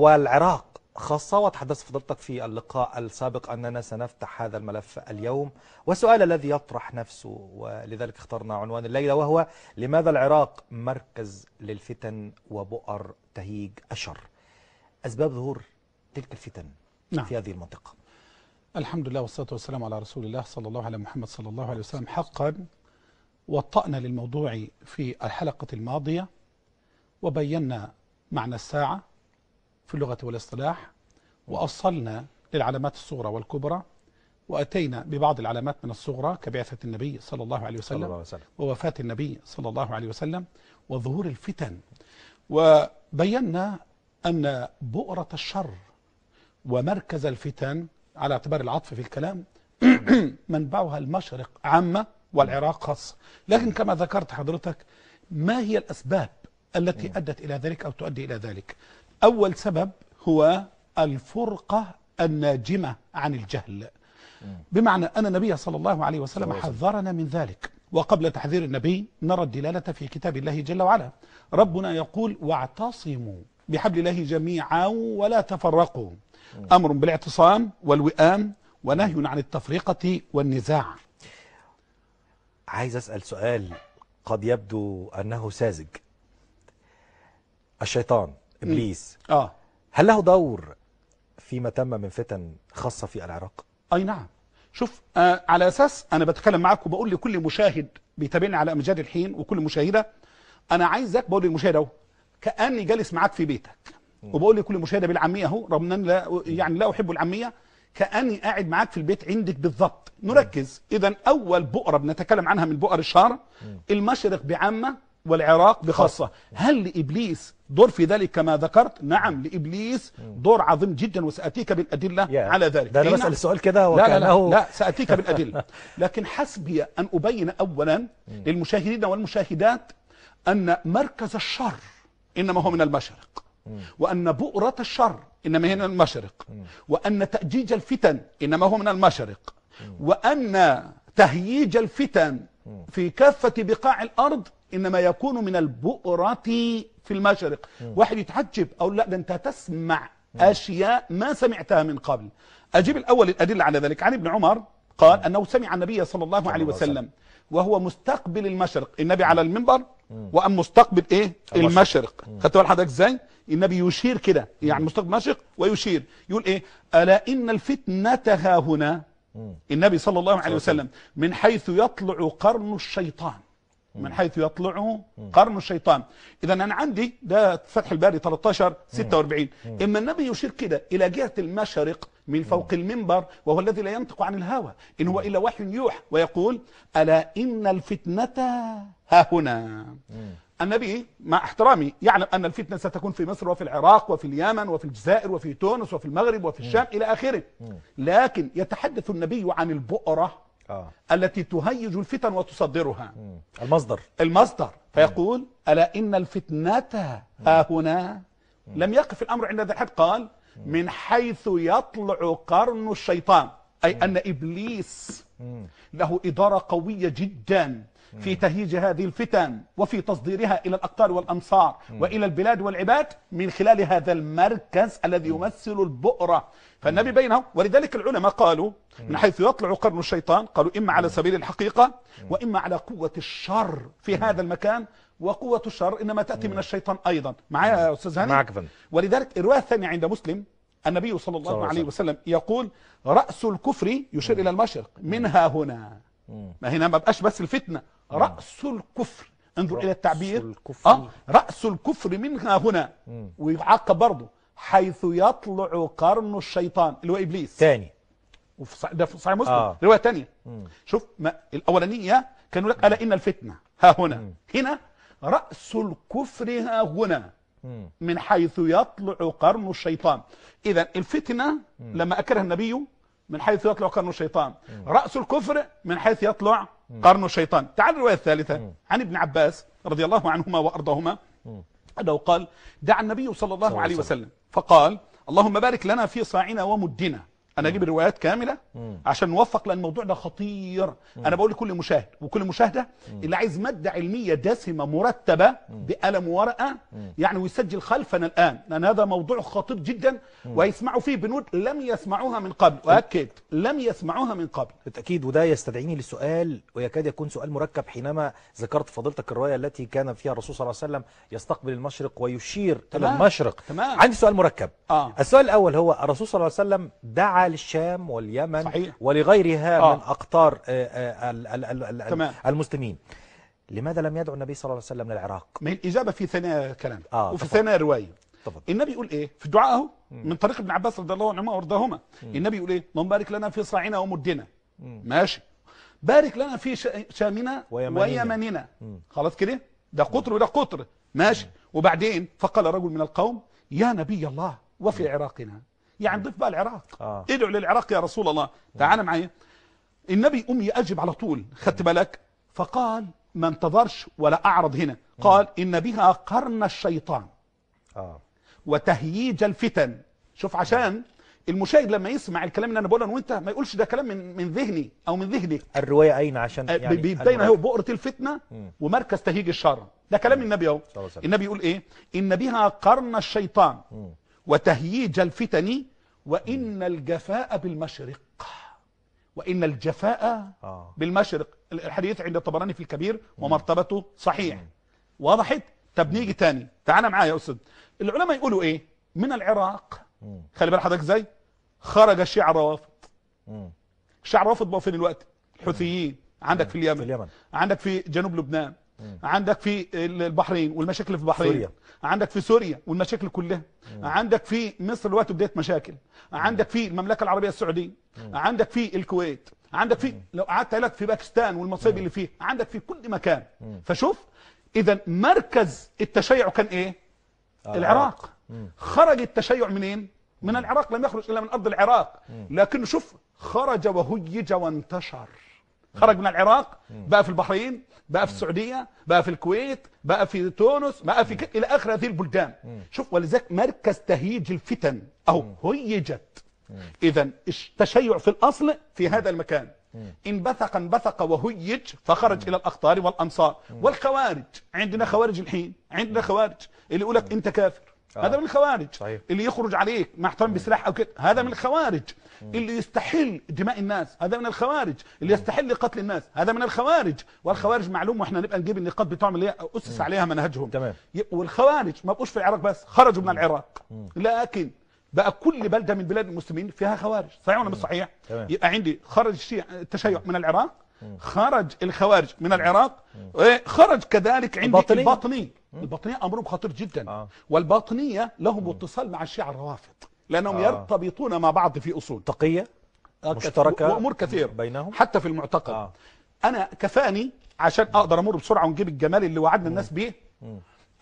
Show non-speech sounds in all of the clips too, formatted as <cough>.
والعراق خاصة وتحدثت فضلتك في اللقاء السابق أننا سنفتح هذا الملف اليوم والسؤال الذي يطرح نفسه ولذلك اخترنا عنوان الليلة وهو لماذا العراق مركز للفتن وبؤر تهيج أشر أسباب ظهور تلك الفتن نعم. في هذه المنطقة الحمد لله والصلاة والسلام على رسول الله صلى الله على محمد صلى الله عليه وسلم حقا وطأنا للموضوع في الحلقة الماضية وبينا معنى الساعة في اللغة والاصطلاح وأصلنا للعلامات الصغرى والكبرى وأتينا ببعض العلامات من الصغرى كبعثة النبي صلى الله عليه وسلم, الله وسلم. ووفاة النبي صلى الله عليه وسلم وظهور الفتن وبينا أن بؤرة الشر ومركز الفتن على اعتبار العطف في الكلام <clears throat> منبعها المشرق عامة والعراق خاصة لكن كما ذكرت حضرتك ما هي الأسباب التي أدت إلى ذلك أو تؤدي إلى ذلك أول سبب هو الفرقة الناجمة عن الجهل بمعنى أن النبي صلى الله عليه وسلم حذرنا من ذلك وقبل تحذير النبي نرى الدلالة في كتاب الله جل وعلا ربنا يقول واعتصموا بحبل الله جميعا ولا تفرقوا أمر بالاعتصام والوئام ونهي عن التفرقة والنزاع عايز أسأل سؤال قد يبدو أنه ساذج الشيطان ابليس م. اه هل له دور فيما تم من فتن خاصه في العراق اي نعم شوف آه على اساس انا بتكلم معاك وبقول لكل مشاهد بيتابعني على امجاد الحين وكل مشاهده انا عايزك بقول للمشاهد اهو كاني جالس معاك في بيتك وبقول لكل مشاهده بالعاميه اهو رغم ان لا يعني لا احب العاميه كاني قاعد معاك في البيت عندك بالضبط نركز اذا اول بؤره بنتكلم عنها من بؤر الشهر المشرق بعامه والعراق بخاصه هل لابليس دور في ذلك كما ذكرت نعم لابليس دور عظيم جدا وساتيك بالادله yeah. على ذلك ده انا إيه، بسال نعم. السؤال كده لا, لا, لا, لا ساتيك بالادله <laughs> لكن حسبي ان ابين اولا للمشاهدين والمشاهدات ان مركز الشر انما هو من المشرق وأن بؤرة الشر إنما هي من المشرق وأن تأجيج الفتن إنما هو من المشرق وأن تهييج الفتن في كافة بقاع الأرض انما يكون من البؤره في المشرق واحد يتعجب اقول لا ده انت تسمع اشياء ما سمعتها من قبل اجيب الاول الادله على ذلك عن ابن عمر قال انه سمع النبي صلى الله عليه وسلم وهو مستقبل المشرق النبي على المنبر وام مستقبل ايه المشرق خدت بال حضرتك ازاي النبي يشير كده يعني مستقبل المشرق ويشير يقول ايه الا ان الفتنه ها هنا النبي صلى الله عليه وسلم من حيث يطلع قرن الشيطان من حيث يطلع قرن الشيطان اذا انا عندي ده فتح الباري 13 46 اما النبي يشير كده الى جهه المشرق من فوق المنبر وهو الذي لا ينطق عن الهوى ان هو الا وحي يوحى ويقول الا ان الفتنه ها هنا النبي مع احترامي يعلم ان الفتنه ستكون في مصر وفي العراق وفي اليمن وفي الجزائر وفي تونس وفي المغرب وفي الشام الى اخره لكن يتحدث النبي عن البؤره آه. التي تهيج الفتن وتصدرها مم. المصدر المصدر فيقول مم. ألا إن الفتنة ها هنا مم. لم يقف الأمر عند ذي الحد قال من حيث يطلع قرن الشيطان أي أن إبليس له إدارة قوية جدا في تهيج هذه الفتن وفي تصديرها إلى الأقطار والأمصار وإلى البلاد والعباد من خلال هذا المركز الذي يمثل البؤرة فالنبي بينه ولذلك العلماء قالوا من حيث يطلع قرن الشيطان قالوا إما على سبيل الحقيقة وإما على قوة الشر في هذا المكان وقوة الشر إنما تأتي من الشيطان أيضا معايا يا أستاذ هاني معك ولذلك الرواية الثانية عند مسلم النبي صلى الله صلى عليه وسلم يقول رأس الكفر يشير إلى المشرق منها هنا ما هنا ما بقاش بس الفتنة رأس الكفر انظر إلى التعبير الكفر. آه رأس الكفر منها هنا ويعقب برضه حيث يطلع قرن الشيطان اللي هو ابليس ثاني وفي ده في صحيح مسلم آه. روايه ثانيه شوف ما الاولانيه كانوا لك الا ان الفتنه ها هنا مم. هنا راس الكفر ها هنا مم. من حيث يطلع قرن الشيطان اذا الفتنه مم. لما اكره النبي من حيث يطلع قرن الشيطان راس الكفر من حيث يطلع قرن الشيطان تعال الروايه الثالثه عن ابن عباس رضي الله عنهما وارضاهما انه قال دعا النبي صلى الله صلى عليه وسلم فقال اللهم بارك لنا في صاعنا ومدنا انا اجيب الروايات كامله عشان نوفق لان الموضوع ده خطير انا بقول لكل مشاهد وكل مشاهده اللي عايز ماده علميه دسمه مرتبه بقلم ورقه يعني ويسجل خلفنا الان لان هذا موضوع خطير جدا وهيسمعوا فيه بنود لم يسمعوها من قبل واكد لم يسمعوها من قبل بالتاكيد وده يستدعيني لسؤال ويكاد يكون سؤال مركب حينما ذكرت فضيلتك الروايه التي كان فيها الرسول صلى الله عليه وسلم يستقبل المشرق ويشير تمام. الى المشرق تمام. عندي سؤال مركب آه. السؤال الاول هو الرسول صلى الله عليه وسلم دعا ساعة للشام واليمن صحيح. ولغيرها آه. من أقطار آه، آه، المسلمين لماذا لم يدعو النبي صلى الله عليه وسلم للعراق ما الإجابة في ثنايا كلام آه وفي ثنايا رواية طبعا. النبي يقول ايه في دعائه من طريق ابن عباس رضي الله عنهما وارضاهما النبي يقول ايه اللهم بارك لنا في صاعنا ومدنا ماشي بارك لنا في شامنا ويمننا, ويمننا. خلاص كده ده قطر وده قطر ماشي وبعدين فقال رجل من القوم يا نبي الله وفي عراقنا يعني ضيف بقى العراق آه. ادعوا للعراق يا رسول الله تعال معايا النبي أمي أجب على طول خدت بالك فقال ما انتظرش ولا أعرض هنا قال إن بها قرن الشيطان آه. وتهييج الفتن شوف عشان المشاهد لما يسمع الكلام اللي انا بقوله انا وانت ما يقولش ده كلام من من ذهني او من ذهنك الروايه اين عشان آه، يعني بيبين اهو بؤره الفتنه ومركز تهيج الشر ده كلام النبي اهو النبي يقول ايه ان بها قرن الشيطان مم. وتهييج الفتن وإن الجفاء بالمشرق وإن الجفاء آه. بالمشرق الحديث عند الطبراني في الكبير ومرتبته صحيح وضحت طب نيجي تاني تعال معايا يا أستاذ العلماء يقولوا إيه من العراق خلي بال حضرتك ازاي خرج الشيعة الروافض الشيعة الروافض بقوا فين الوقت الحوثيين عندك في اليمن. في اليمن عندك في جنوب لبنان عندك في البحرين والمشاكل في البحرين سوريا. عندك في سوريا والمشاكل كلها مم. عندك في مصر دلوقتي بدأت مشاكل عندك في المملكه العربيه السعوديه مم. عندك في الكويت عندك في مم. لو قعدت لك في باكستان والمصايب اللي فيه عندك في كل مكان مم. فشوف اذا مركز التشيع كان ايه آه. العراق مم. خرج التشيع منين من العراق لم يخرج الا من ارض العراق لكنه شوف خرج وهيج وانتشر خرج من العراق بقى في البحرين بقى في السعوديه بقى في الكويت بقى في تونس بقى في الى اخر هذه البلدان شوف ولذلك مركز تهييج الفتن او هيجت اذا التشيع في الاصل في هذا المكان انبثق انبثق وهيج فخرج الى الاخطار والانصار والخوارج عندنا خوارج الحين عندنا خوارج اللي يقول لك انت كافر آه. هذا من الخوارج صحيح. اللي يخرج عليك مع احترام بسلاح او كده هذا من الخوارج اللي يستحل دماء الناس هذا من الخوارج اللي يستحل قتل الناس هذا من الخوارج والخوارج معلوم واحنا نبقى نجيب النقاط بتوعهم اللي اسس عليها منهجهم تمام والخوارج ما بقوش في العراق بس خرجوا من العراق لكن بقى كل بلده من بلاد المسلمين فيها خوارج صحيح ولا مش صحيح يبقى عندي خرج الشيع التشيع من العراق خرج الخوارج من العراق إيه، خرج كذلك عند الباطنية الباطني الباطنية أمرهم خطير جدا آه. والباطنية لهم اتصال مع الشيعة الروافض لأنهم آه. يرتبطون مع بعض في أصول تقية آه، مشتركة وأمور كثير بينهم حتى في المعتقد آه. أنا كفاني عشان أقدر أمر بسرعة ونجيب الجمال اللي وعدنا الناس به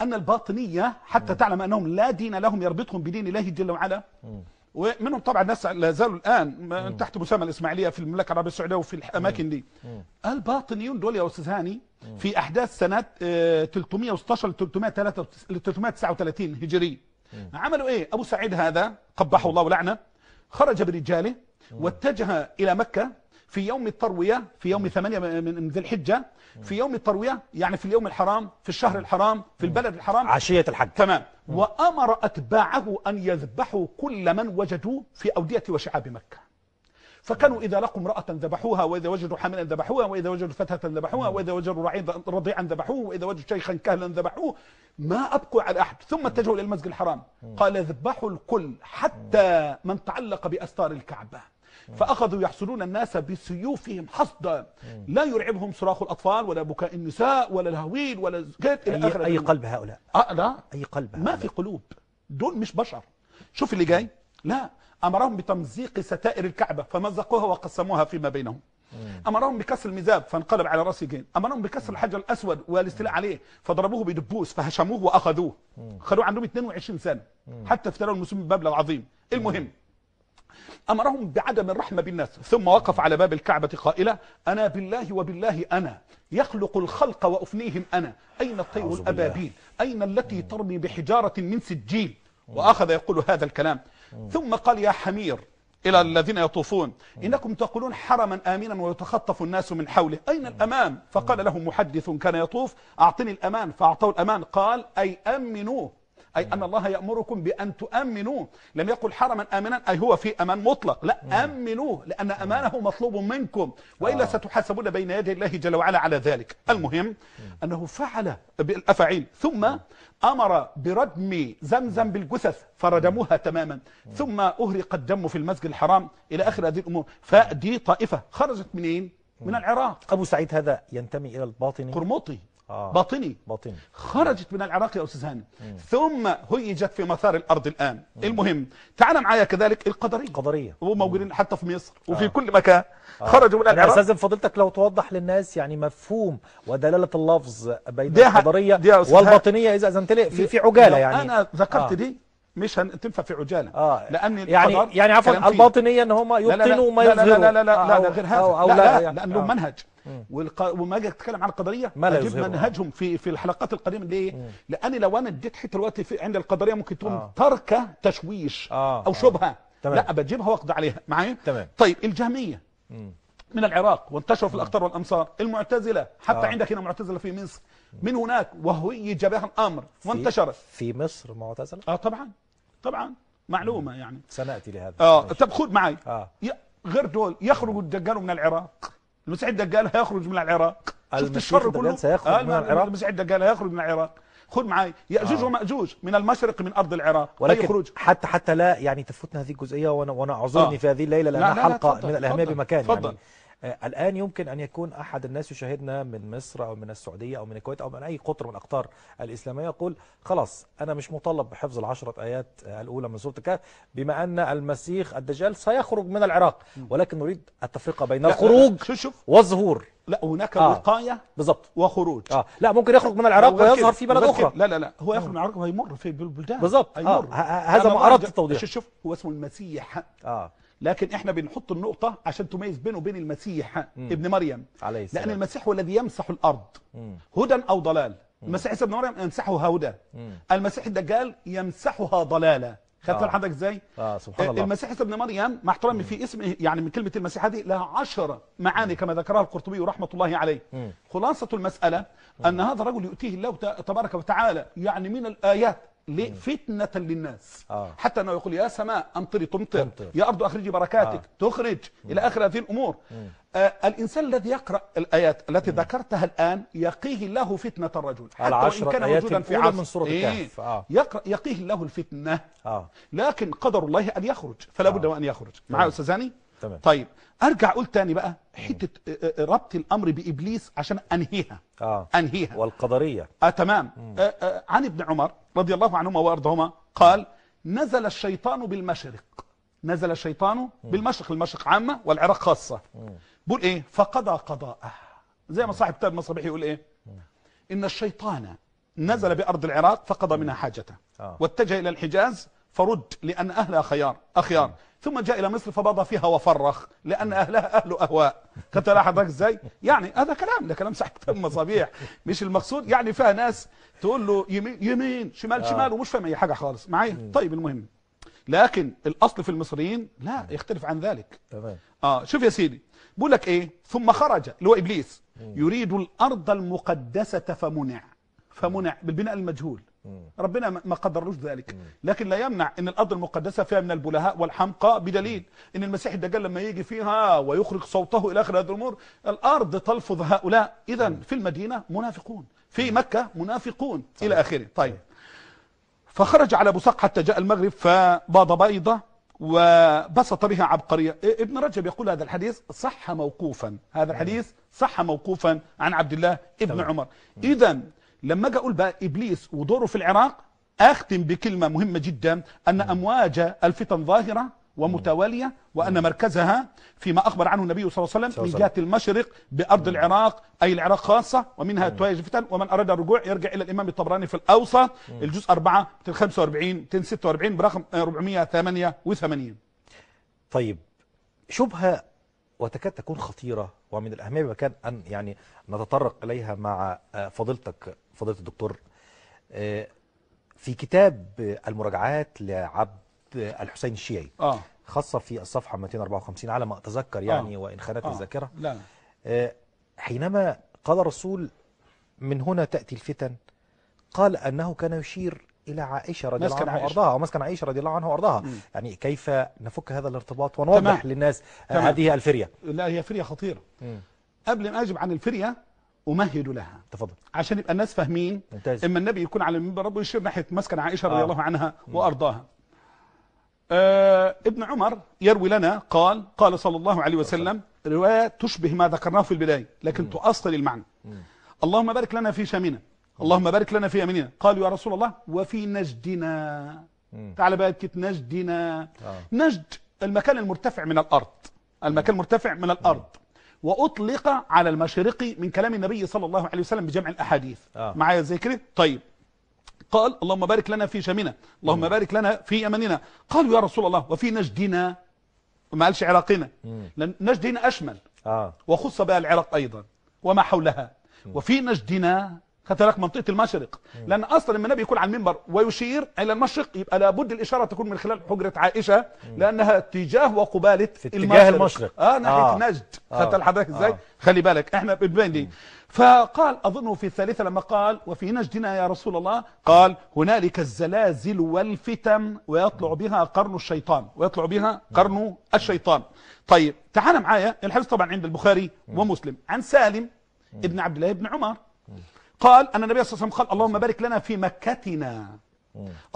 أن الباطنية حتى تعلم أنهم لا دين لهم يربطهم بدين الله جل وعلا ومنهم طبعا ناس لا زالوا الان مم. تحت مسمى الاسماعيليه في المملكه العربيه السعوديه وفي الاماكن دي الباطنيون دول يا استاذ هاني في احداث سنه 316 آه، ل 339 هجري مم. عملوا ايه ابو سعيد هذا قبحه الله ولعنه خرج برجاله واتجه الى مكه في يوم الترويه في يوم 8 من ذي الحجه في يوم الترويه يعني في اليوم الحرام في الشهر الحرام في البلد الحرام عشيه الحج تمام وأمر أتباعه أن يذبحوا كل من وجدوا في أودية وشعاب مكة فكانوا إذا لقوا امرأة ذبحوها وإذا وجدوا حاملا ذبحوها وإذا وجدوا فتاة ذبحوها وإذا وجدوا رضيعا ذبحوه وإذا وجدوا شيخا كهلا ذبحوه ما أبقوا على أحد ثم اتجهوا إلى المسجد الحرام قال ذبحوا الكل حتى من تعلق بأستار الكعبة فأخذوا يحصلون الناس بسيوفهم حصدا لا يرعبهم صراخ الأطفال ولا بكاء النساء ولا الهويل ولا زكات إلى أي قلب هؤلاء آه لا أي قلب هؤلاء. ما في قلوب دول مش بشر شوف اللي جاي لا أمرهم بتمزيق ستائر الكعبة فمزقوها وقسموها فيما بينهم امرهم بكسر المذاب فانقلب على راسه جين امرهم بكسر الحجر الاسود والاستيلاء عليه فضربوه بدبوس فهشموه واخذوه خلوه عندهم 22 سنه حتى افتروا المسلمين بابل العظيم المهم امرهم بعدم الرحمه بالناس ثم وقف على باب الكعبه قائلا انا بالله وبالله انا يخلق الخلق وافنيهم انا اين الطير الابابيل اين التي ترمي بحجاره من سجيل واخذ يقول هذا الكلام ثم قال يا حمير إلى الذين يطوفون إنكم تقولون حرما آمنا ويتخطف الناس من حوله أين الأمان فقال له محدث كان يطوف أعطني الأمان فأعطوه الأمان قال أي أمنوه أي أن الله يأمركم بأن تؤمنوا لم يقل حرما آمنا أي هو في أمان مطلق لا أمنوا لأن أمانه مطلوب منكم آه. وإلا ستحاسبون بين يدي الله جل وعلا على ذلك المهم أنه فعل بالأفعيل ثم أمر بردم زمزم بالجثث فردموها تماما ثم أهرق الدم في المسجد الحرام إلى آخر هذه الأمور فدي طائفة خرجت منين؟ من العراق أبو سعيد هذا ينتمي إلى الباطني قرمطي آه. باطني باطني خرجت من العراق يا استاذ هاني ثم هيجت في مسار الارض الان مم. المهم تعال معايا كذلك القدريه القدريه وموجودين حتى في مصر آه. وفي آه. كل مكان آه. خرجوا من العراق يا استاذ فضيلتك لو توضح للناس يعني مفهوم ودلاله اللفظ بين دي القدريه دي والباطنيه اذا اذنت لي في في عجاله يعني انا ذكرت آه. دي مش هتنفع في عجاله آه لان يعني يعني عفوا الباطنيه ان هم يبطنوا ما يظهروا لا لا لا لا لا, لا, لا, لا, لا, لا, غير هذا أو لا, لا, لا, لا, لا, لا, لا, لا لانه آه. منهج والق... وما اجي اتكلم عن القدريه ما اجيب منهجهم في في الحلقات القديمه ليه؟ مم. لان لو انا اديت حته دلوقتي في... عند القدريه ممكن تكون آه. تركه تشويش آه. او شبهه آه. تمام. لا بجيبها واقضي عليها معايا؟ تمام طيب الجهميه مم. من العراق وانتشروا في الاقطار والامصار المعتزله حتى آه. عندك هنا معتزله في مصر من هناك وهو جابها الامر وانتشرت في, في مصر معتزله اه طبعا طبعا معلومه مم. يعني سناتي لهذا اه طب خذ معي آه. غير دول يخرج الدجال من العراق المسيح الدجال هيخرج من العراق المسيح الدجال سيخرج آه، من العراق المسيح الدجال هيخرج من العراق خد معي ياجوج آه. وماجوج من المشرق من ارض العراق ولكن يخرج حتى حتى لا يعني تفوتنا هذه الجزئيه وانا وانا اعذرني آه. في هذه الليله لانها لا لا حلقه لا لا من الاهميه بمكان يعني. تفضل. يعني آه، الآن يمكن أن يكون أحد الناس يشاهدنا من مصر أو من السعودية أو من الكويت أو من أي قطر من الأقطار الإسلامية يقول خلاص أنا مش مطالب بحفظ العشرة آيات آه، الأولى من سورة الكهف بما أن المسيح الدجال سيخرج من العراق ولكن نريد التفرقة بين الخروج شوف شوف والظهور لا هناك آه. وقاية بالظبط وخروج آه. لا ممكن يخرج من العراق ويظهر في بلد أخرى لا لا لا هو يخرج آه. من العراق ويمر في البلدان بالظبط آه. هذا ما أردت التوضيح شوف شوف هو اسمه المسيح آه. لكن احنا بنحط النقطة عشان تميز بينه وبين المسيح مم. ابن مريم عليه السلام. لأن المسيح هو الذي يمسح الأرض مم. هدى أو ضلال مم. المسيح ابن مريم يمسحها هدى المسيح الدجال يمسحها ضلالة خدت بالك آه. حضرتك ازاي؟ اه سبحان الله المسيح ابن مريم مع احترامي في اسم يعني من كلمه المسيح هذه لها 10 معاني كما ذكرها القرطبي رحمه الله عليه خلاصه المساله ان هذا الرجل يؤتيه الله تبارك وتعالى يعني من الايات ليه فتنه للناس آه. حتى انه يقول يا سماء امطري تمطر, تمطر. يا ارض اخرجي بركاتك آه. تخرج مم. الى اخر هذه الامور آه الانسان الذي يقرا الايات التي مم. ذكرتها الان يقيه الله فتنه الرجل حتى وان كان موجودا في عصر من سوره إيه؟ آه. يقيه الله الفتنه آه. لكن قدر الله ان يخرج فلا آه. بد وان يخرج معي آه. أستاذاني تمام. طيب ارجع اقول تاني بقى حته آه، آه، آه، ربط الامر بابليس عشان انهيها آه. انهيها والقدريه آه تمام آه آه عن ابن عمر رضي الله عنهما وارضهما قال نزل الشيطان بالمشرق نزل الشيطان بالمشرق المشرق عامه والعراق خاصه بيقول ايه فقضى قضاءه زي ما صاحب كتاب مصابيح يقول ايه ان الشيطان نزل بارض العراق فقضى منها حاجته واتجه الى الحجاز فرد لأن أهلها خيار أخيار ثم جاء إلى مصر فبضى فيها وفرخ لأن أهلها أهل أهواء خدت على حضرتك إزاي يعني هذا كلام ده كلام صح تم <laughs> مصابيح مش المقصود يعني فيها ناس تقول له يمين يمين شمال آه. شمال ومش فاهم أي حاجة خالص معايا طيب المهم لكن الأصل في المصريين لا يختلف عن ذلك تمام آه شوف يا سيدي بقول لك إيه ثم خرج اللي هو إبليس يريد الأرض المقدسة فمنع فمنع بالبناء المجهول ربنا ما قدرلوش ذلك لكن لا يمنع ان الارض المقدسه فيها من البلهاء والحمقاء بدليل ان المسيح الدجال لما يجي فيها ويخرج صوته الى اخر هذه الامور الارض تلفظ هؤلاء اذا في المدينه منافقون في مكه منافقون الى اخره طيب فخرج على بوسق حتى جاء المغرب فباض بيضه وبسط بها عبقرية ابن رجب يقول هذا الحديث صح موقوفا هذا الحديث صح موقوفا عن عبد الله ابن عمر إذا لما اجي اقول بقى ابليس ودوره في العراق اختم بكلمه مهمه جدا ان نعم. امواج الفتن ظاهره ومتواليه نعم. وان نعم. مركزها فيما اخبر عنه النبي صلى الله عليه وسلم من جهه المشرق بارض العراق اي العراق خاصه ومنها تواجد فتن ومن اراد الرجوع يرجع الى الامام الطبراني في الاوسط الجزء 4 45 46 برقم 488 آه، طيب شبهه وتكاد تكون خطيرة ومن الأهمية بمكان أن يعني نتطرق إليها مع آه، فضيلتك فضيلة الدكتور آه، في كتاب المراجعات لعبد الحسين الشيعي آه. خاصة في الصفحة 254 على ما أتذكر آه. يعني آه. وإن خانت آه. الذاكرة لا. حينما قال الرسول من هنا تأتي الفتن قال أنه كان يشير إلى عائشة رضي الله عنها وأرضاها ومسكن عائشة رضي الله عنها وأرضاها يعني كيف نفك هذا الارتباط ونوضح تمام. للناس تمام. هذه الفرية لا هي فرية خطيرة مم. قبل ما أجب عن الفرية أمهد لها تفضل عشان يبقى الناس فاهمين ممتاز. إما النبي يكون على المنبر ربه يشير ناحية مسكن عائشة آه. رضي الله عنها وأرضاها آه ابن عمر يروي لنا قال قال صلى الله عليه وسلم رواية تشبه ما ذكرناه في البداية لكن مم. تؤصل المعنى مم. اللهم بارك لنا في شامنا اللهم بارك لنا في يميننا قالوا يا رسول الله وفي نجدنا تعال بقى كت نجدنا آه. نجد المكان المرتفع من الأرض المكان المرتفع من الأرض وأطلق على المشرقي من كلام النبي صلى الله عليه وسلم بجمع الأحاديث آه. معايا زي كده طيب قال اللهم بارك لنا في شامنا اللهم مم. بارك لنا في يمننا قالوا يا رسول الله وفي نجدنا ما قالش عراقنا لأن نجدنا أشمل آه. وخص بها العراق أيضا وما حولها مم. وفي نجدنا خدت منطقه المشرق لان اصلا لما النبي يكون على المنبر ويشير الى المشرق يبقى لابد الاشاره تكون من خلال حجره عائشه لانها اتجاه وقباله في اتجاه المشرق, المشرق. اه ناحيه آه. نجد آه. خدت آه. حضرتك ازاي آه. خلي بالك احنا بنبين دي فقال اظنه في الثالثه لما قال وفي نجدنا يا رسول الله قال هنالك الزلازل والفتن ويطلع بها قرن الشيطان ويطلع بها قرن الشيطان طيب تعال معايا الحديث طبعا عند البخاري ومسلم عن سالم ابن عبد الله بن عمر قال أن النبي صلى الله عليه وسلم قال اللهم بارك لنا في مكتنا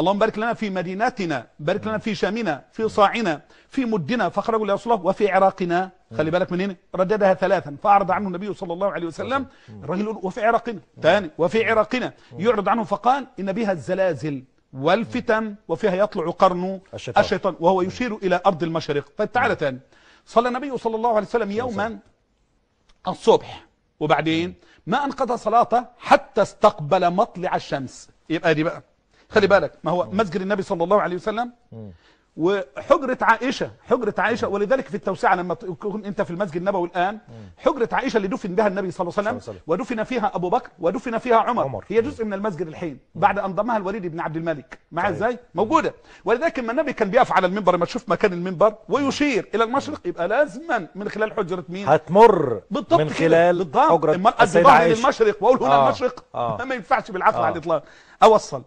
اللهم بارك لنا في مدينتنا بارك لنا في شامنا في صاعنا في مدنا فخرجوا لرسول الله وفي عراقنا خلي بالك من هنا رددها ثلاثا فأعرض عنه النبي صلى الله عليه وسلم الراجل يقول وفي عراقنا ثاني وفي عراقنا يعرض عنه فقال إن بها الزلازل والفتن وفيها يطلع قرن الشيطان, وهو يشير إلى أرض المشرق طيب تعالى نعم. ثاني صلى النبي صلى الله عليه وسلم يوما الصبح وبعدين ما انقضى صلاته حتى استقبل مطلع الشمس يبقى دي بقى خلي بالك ما هو مسجد النبي صلى الله عليه وسلم وحجره عائشه حجره عائشه ولذلك في التوسعه لما تكون انت في المسجد النبوي الان حجره عائشه اللي دفن بها النبي صلى الله عليه وسلم ودفن فيها ابو بكر ودفن فيها عمر, عمر. هي جزء من المسجد الحين بعد ان ضمها الوليد بن عبد الملك مع ازاي موجوده ولذلك لما النبي كان بيقف على المنبر لما تشوف مكان المنبر ويشير الى المشرق يبقى لازما من خلال حجره مين هتمر من خلال حجره السيده عائشه للمشرق واقول هنا آه. المشرق آه. ما ينفعش بالعقل آه. على الاطلاق اوصل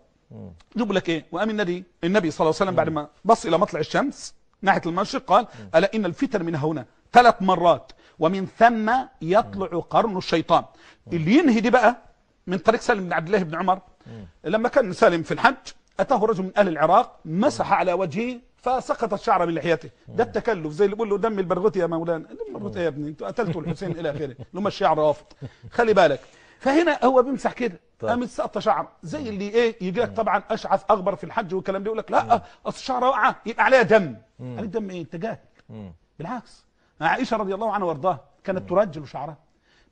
بيقول لك ايه وقام النبي النبي صلى الله عليه وسلم بعد ما بص الى مطلع الشمس ناحيه المشرق قال الا ان الفتن من هنا ثلاث مرات ومن ثم يطلع قرن الشيطان اللي ينهي دي بقى من طريق سالم بن عبد الله بن عمر لما كان سالم في الحج اتاه رجل من اهل العراق مسح على وجهه فسقط الشعر من لحيته ده التكلف زي اللي بيقول له دم البرغوثي يا مولانا دم البرغوثي إيه يا ابني انتوا قتلتوا الحسين الى اخره <laughs> لما الشعر رافض خلي بالك فهنا هو بيمسح كده طيب. قامت ساقطه شعر زي اللي ايه يجي لك طبعا اشعث اغبر في الحج والكلام ده يقول لك لا اصل شعره واقعه يبقى عليها دم عليه دم ايه انت جاهل بالعكس عائشه رضي الله عنها وارضاها كانت ترجل شعرها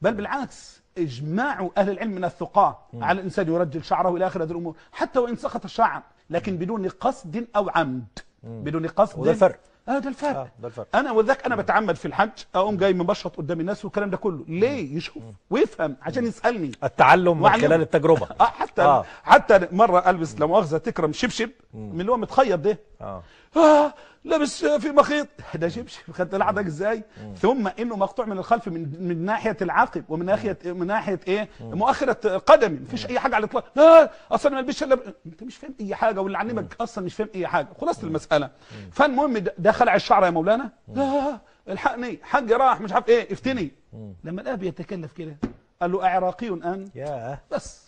بل بالعكس اجماع اهل العلم من الثقاه على الانسان يرجل شعره الى اخر هذه الامور حتى وان سقط الشعر لكن بدون قصد او عمد بدون قصد وده فرق اه ده الفرق آه ده الفرق انا وذاك انا بتعمد في الحج اقوم جاي مبشط قدام الناس والكلام ده كله ليه يشوف ويفهم عشان يسالني التعلم من خلال التجربه <laughs> اه حتى آه. حتى مره البس لا مؤاخذه تكرم شبشب من اللي هو متخيط ده اه, آه لابس في مخيط ده شبش خدت لعبك ازاي ثم انه مقطوع من الخلف من من ناحيه العقب ومن ناحيه من ناحيه ايه مؤخره قدمي مفيش اي حاجه على الاطلاق لا اصلا ما البسش الا انت مش فاهم اي حاجه واللي علمك اصلا مش فاهم اي حاجه خلاصه المساله فالمهم ده خلع الشعر يا مولانا لا الحقني حق راح مش عارف ايه افتني لما الاب يتكلف كده قال له اعراقي ان ياه بس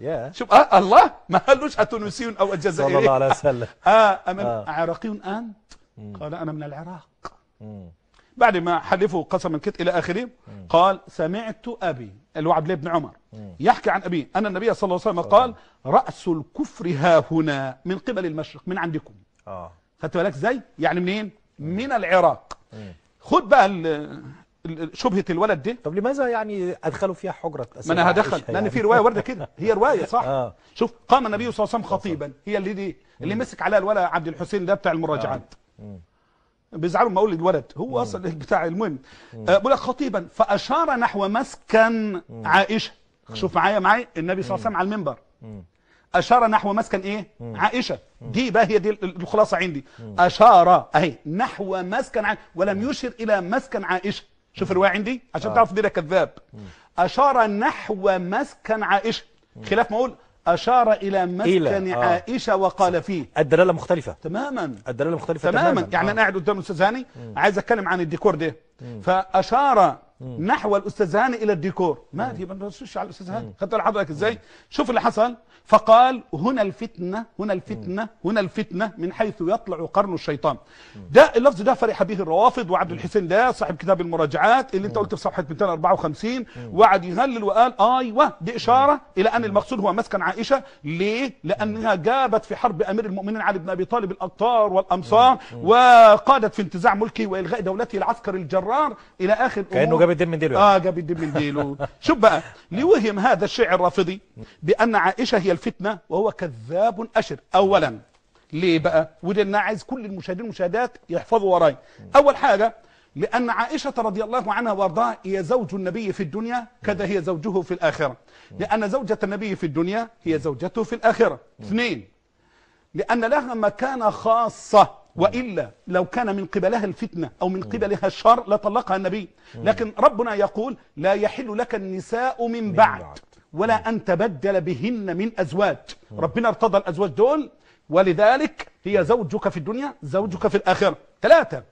ياه شوف آه الله ما قالوش اتونسي او الجزائري صلى الله عليه وسلم <laughs> اه, آه. عراقي ان قال أنا من العراق بعد ما حلفوا قسما كت إلى آخره قال سمعت أبي اللي هو عبد الله بن عمر يحكي عن أبيه أن النبي صلى الله عليه وسلم قال رأس الكفر ها هنا من قبل المشرق من عندكم آه. خدت بالك ازاي يعني منين من العراق خد بقى شبهه الولد دي طب لماذا يعني ادخلوا فيها حجره ما انا هدخل لان يعني. في روايه وارده كده هي روايه صح آه. شوف قام النبي صلى الله عليه وسلم خطيبا هي اللي دي اللي مسك عليها الولد عبد الحسين ده بتاع المراجعات آه. بيزعلوا لما اقول الولد هو اصلا البتاع المهم آه، بيقول لك خطيبا فاشار نحو مسكن عائشه شوف معايا معايا النبي صلى الله عليه وسلم على المنبر اشار نحو مسكن ايه عائشه دي بقى هي دي الخلاصه عندي اشار اهي نحو مسكن عائشة ولم يشر الى مسكن عائشه شوف الروايه عندي عشان آه. تعرف دي كذاب اشار نحو مسكن عائشه خلاف ما اقول أشار إلى مسكن إلى. آه. عائشة وقال فيه الدلالة مختلفة تماما الدلالة مختلفة تماما, تماماً. يعني آه. أنا قاعد قدام الأستاذ هاني عايز أتكلم عن الديكور ده فأشار نحو الاستاذ هاني الى الديكور ما في ما نرشش على الاستاذ هاني خدت على حضرتك ازاي شوف اللي حصل فقال هنا الفتنه هنا الفتنه هنا الفتنه من حيث يطلع قرن الشيطان ده اللفظ ده فرح به الروافض وعبد الحسين ده صاحب كتاب المراجعات اللي انت قلت في صفحه 254 وقعد يهلل وقال ايوه دي اشاره الى ان المقصود هو مسكن عائشه ليه لانها جابت في حرب امير المؤمنين علي بن ابي طالب الاقطار والامصار وقادت في انتزاع ملكه والغاء دولته العسكر الجرار الى اخر كانه جاب الدين من ديله يعني. اه جاب الدين من ديله <laughs> شوف بقى لوهم هذا الشيعي الرافضي بان عائشه هي الفتنه وهو كذاب اشر اولا ليه بقى ودي انا عايز كل المشاهدين والمشاهدات يحفظوا وراي اول حاجه لأن عائشة رضي الله عنها وارضاها هي زوج النبي في الدنيا كذا هي زوجه في الآخرة لأن زوجة النبي في الدنيا هي زوجته في الآخرة اثنين لأن لها مكانة خاصة والا لو كان من قبلها الفتنه او من قبلها الشر لطلقها النبي لكن ربنا يقول لا يحل لك النساء من بعد ولا ان تبدل بهن من ازواج ربنا ارتضى الازواج دول ولذلك هي زوجك في الدنيا زوجك في الاخره ثلاثه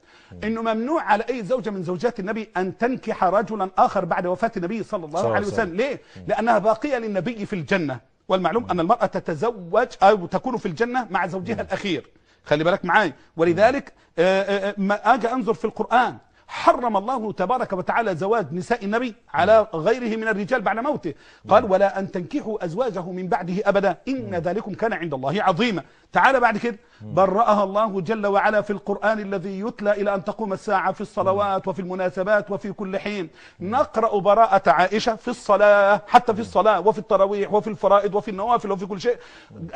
انه ممنوع على اي زوجه من زوجات النبي ان تنكح رجلا اخر بعد وفاه النبي صلى الله صلى عليه وسلم ليه لانها باقيه للنبي في الجنه والمعلوم ان المراه تتزوج او تكون في الجنه مع زوجها الاخير خلي بالك معاي ولذلك آه، آه، آه، اجي انظر في القرآن حرم الله تبارك وتعالى زواج نساء النبي على غيره من الرجال بعد موته قال نعم. ولا أن تنكحوا أزواجه من بعده أبدا إن نعم. ذلكم كان عند الله عظيما تعالى بعد كده نعم. برأها الله جل وعلا في القرآن الذي يتلى إلى أن تقوم الساعة في الصلوات وفي المناسبات وفي كل حين نقرأ براءة عائشة في الصلاة حتى في الصلاة وفي التراويح وفي الفرائض وفي النوافل وفي كل شيء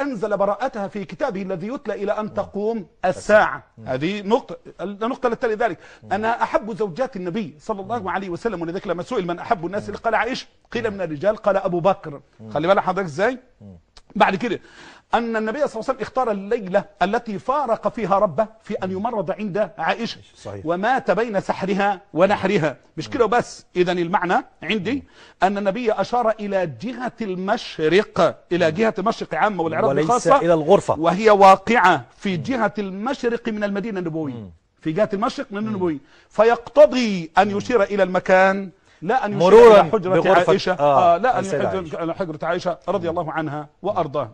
أنزل براءتها في كتابه الذي يتلى إلى أن تقوم الساعة هذه نقطة النقطة التالي ذلك أنا أحب احب زوجات النبي صلى الله عليه وسلم ولذلك لما سئل من احب الناس قال عائشه قيل من الرجال قال ابو بكر خلي بالك حضرتك ازاي بعد كده أن النبي صلى الله عليه وسلم اختار الليلة التي فارق فيها ربه في أن يمرض عند عائشة صحيح. ومات بين سحرها ونحرها مش كده وبس إذا المعنى عندي أن النبي أشار إلى جهة المشرق إلى جهة المشرق عامة والعراق خاصة وليس إلى الغرفة وهي واقعة في جهة المشرق من المدينة النبوية في جهه المشرق من النبوي فيقتضي ان يشير الى المكان لا ان يشير الى حجره عائشه آه, آه لا ان يشير الى حجره عائشه رضي الله عنها وارضاها